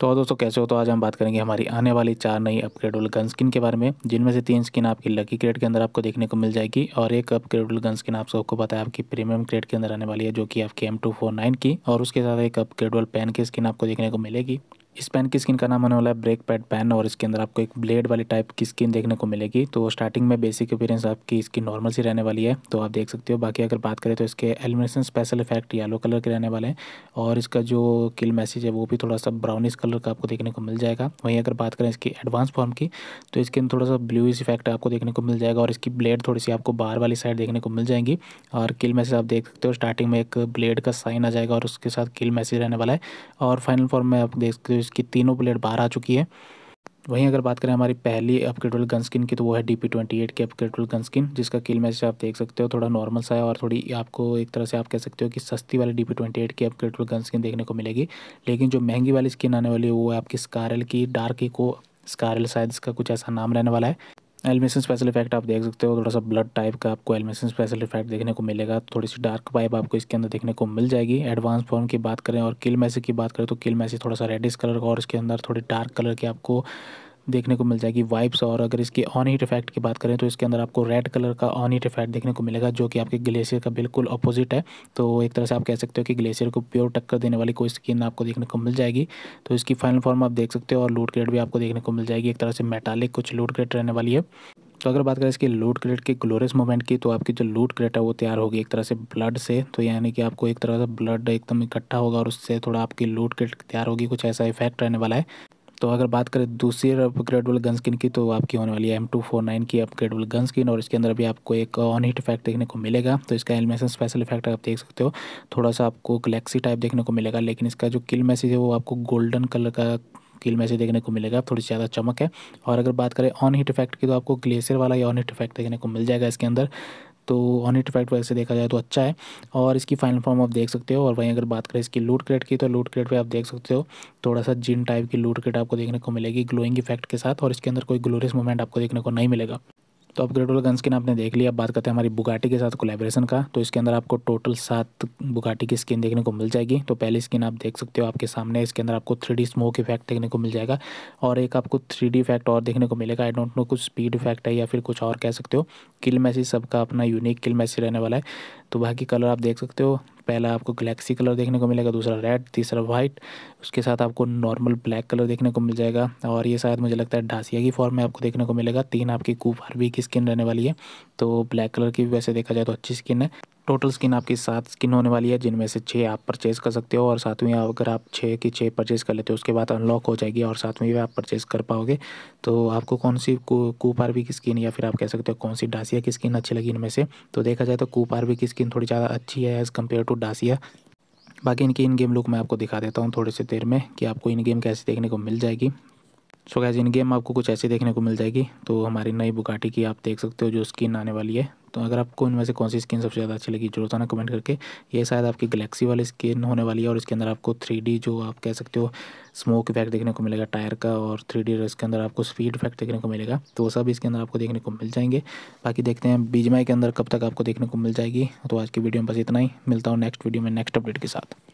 तो दोस्तों कैसे हो तो आज हम बात करेंगे हमारी आने वाली चार नई अपग्रेडेबल गन स्किन के बारे में जिनमें से तीन स्किन आपकी लकी क्रेड के अंदर आपको देखने को मिल जाएगी और एक अपग्रेडेबल गन स्किन आप सबको पता है आपकी प्रीमियम क्रेड के अंदर आने वाली है जो कि आपकी एम की और उसके साथ एक अपग्रेडेबल पेन की स्किन आपको देखने को मिलेगी इस पेन की स्किन का नाम होने वाला है ब्रेक पैड पेन और इसके अंदर आपको एक ब्लेड वाली टाइप की स्किन देखने को मिलेगी तो स्टार्टिंग में बेसिक अपीरेंस आपकी इसकी नॉर्मल सी रहने वाली है तो आप देख सकते हो बाकी अगर बात करें तो इसके elimination special effect yellow colour के रहने वाले हैं और इसका जो किल मैसेज है वो भी थोड़ा सा ब्राउनिश कलर का आपको देखने को मिल जाएगा वहीं अगर बात करें इसकी एडवांस फॉर्म की तो इसके अंदर थोड़ा सा ब्लूइश इफेक्ट आपको देखने को मिल जाएगा और इसकी ब्लेड थोड़ी सी आपको बाहर वाली साइड देखने को मिल जाएंगी और किल मैसेज आप देख सकते हो स्टार्टिंग में एक ब्लेड का साइन आ जाएगा और उसके साथ किल मैसेज रहने वाला है और फाइनल फॉर्म में आप देख सकते हो जिसकी तीनों प्लेट बाहर आ चुकी है वहीं अगर बात करें हमारी पहली अपग्रेडेबल गन स्किन की तो वो है डी पी ट्वेंटी एट की अपग्रेडेबल गन स्किन जिसका किल मैसेज आप देख सकते हो थोड़ा नॉर्मल सा है और थोड़ी आपको एक तरह से आप कह सकते हो कि सस्ती वाली डी पी ट्वेंटी एट की अपग्रेडेबल गन स्किन देखने को मिलेगी लेकिन जो महंगी वाली स्किन आने वाली है वो है आपकी स्कारल की डार्क को स्कारल शायद इसका कुछ ऐसा नाम रहने वाला है एलमिशन स्पेशल इफेक्ट आप देख सकते हो थोड़ा सा ब्लड टाइप का आपको एलमेसन स्पेशल इफेक्ट देखने को मिलेगा थोड़ी सी डार्क पाइप आपको इसके अंदर देखने को मिल जाएगी एडवांस फॉर्म की बात करें और किल मैसी की बात करें तो किल मैसी थोड़ा सा रेडिस कलर का और इसके अंदर थोड़ी डार्क कलर की आपको देखने को मिल जाएगी वाइप्स और अगर इसकी ऑन हीट इफेक्ट की बात करें तो इसके अंदर आपको रेड कलर का ऑन हीट इफेक्ट देखने को मिलेगा जो कि आपके ग्लेशियर का बिल्कुल अपोजिट है तो एक तरह से आप कह सकते हो कि ग्लेशियर को प्योर टक्कर देने वाली कोई स्किन आपको देखने को मिल जाएगी तो इसकी फाइनल फॉर्म आप देख सकते हो और लूट क्रेड भी आपको देखने को मिल जाएगी एक तरह से मेटालिक कुछ लूट क्रेड रहने वाली है तो अगर बात करें इसकी लूट क्रेट के ग्लोरियस मोमेंट की तो आपकी जो लूट क्रेट है वो तैयार होगी एक तरह से ब्लड से तो यानी कि आपको एक तरह से ब्लड एकदम इकट्ठा होगा और उससे थोड़ा आपकी लूट क्रेट तैयार होगी कुछ ऐसा इफेक्ट रहने वाला है तो अगर बात करें दूसरी अपग्रेडेबल गन स्किन की तो आपकी होने वाली है एम टू फोर नाइन की अपग्रेडेबल गन स्किन और इसके अंदर भी आपको एक ऑन हिट इफेक्ट देखने को मिलेगा तो इसका एलिमेशन स्पेशल इफेक्ट आप देख सकते हो थोड़ा सा आपको गलेक्सी टाइप देखने को मिलेगा लेकिन इसका जो किल मैसेज है वो आपको गोल्डन कलर का किल मैसेज देखने को मिलेगा थोड़ी ज़्यादा चमक है और अगर बात करें ऑन हिट इफेक्ट की तो आपको ग्लेशियर वाला ही ऑन हिट इफेक्ट देखने को मिल जाएगा इसके अंदर तो ऑन इफेक्ट वैसे देखा जाए तो अच्छा है और इसकी फाइनल फॉर्म आप देख सकते हो और वहीं अगर बात करें इसकी लूट क्रेट की तो लूट क्रेट पर आप देख सकते हो थोड़ा सा जिन टाइप की लूट क्रेट आपको देखने को मिलेगी ग्लोइंग इफेक्ट के साथ और इसके अंदर कोई ग्लोरियस मोमेंट आपको देखने को नहीं मिलेगा तो अपग्रेड वाला गन स्किन आपने देख लिया अब बात करते हैं हमारी बुगाटी के साथ कोलेब्रेशन का तो इसके अंदर आपको टोटल सात बुगाटी की स्किन देखने को मिल जाएगी तो पहली स्किन आप देख सकते हो आपके सामने इसके अंदर आपको थ्री स्मोक इफेक्ट देखने को मिल जाएगा और एक आपको थ्री इफेक्ट और देखने को मिलेगा आई डोंट नो कुछ स्पीड इफेक्ट है या फिर कुछ और कह सकते हो किल मैसेज सबका अपना यूनिक किल मैसेज रहने वाला है तो बाकी कलर आप देख सकते हो पहला आपको गलेक्सी कलर देखने को मिलेगा दूसरा रेड तीसरा वाइट उसके साथ आपको नॉर्मल ब्लैक कलर देखने को मिल जाएगा और ये शायद मुझे लगता है ढासिया की फॉर्म में आपको देखने को मिलेगा तीन आपकी कूप हार्वी की स्किन रहने वाली है तो ब्लैक कलर की वैसे देखा जाए तो अच्छी स्किन है टोटल स्किन आपकी सात स्किन होने वाली है जिनमें से छः आप परचेज़ कर सकते हो और सातवीं अगर आप छः की छः परचेज़ कर लेते हो उसके बाद अनलॉक हो जाएगी और सातवीं भी आप परचेज़ कर पाओगे तो आपको कौन सी कूपारवी की स्किन या फिर आप कह सकते हो कौन सी डासिया की स्किन अच्छी लगी इनमें से तो देखा जाए तो कूपारवी की स्किन थोड़ी ज़्यादा अच्छी है एज़ कम्पेयर टू डासिया बाकी इनकी इन गेम लुक मैं आपको दिखा देता हूँ थोड़ी सी देर में कि आपको इन गेम कैसे देखने को मिल जाएगी सो गैज इन गेम आपको कुछ ऐसी देखने को मिल जाएगी तो हमारी नई बुकाटी की आप देख सकते हो जो स्किन आने वाली है तो अगर आपको इनमें से कौन सी स्किन सबसे ज़्यादा अच्छी लगी जरूर तो ना कमेंट करके ये शायद आपकी गलेक्सी वाली स्किन होने वाली है और इसके अंदर आपको थ्री जो आप कह सकते हो स्मोक इफेक्ट देखने को मिलेगा टायर का और थ्री डी इसके अंदर आपको स्पीड इफेक्ट देखने को मिलेगा तो वो सब इसके अंदर आपको देखने को मिल जाएंगे बाकी देखते हैं बीजमाई के अंदर कब तक आपको देखने को मिल जाएगी तो आज की वीडियो में बस इतना ही मिलता हूँ नेक्स्ट वीडियो में नेक्स्ट अपडेट के साथ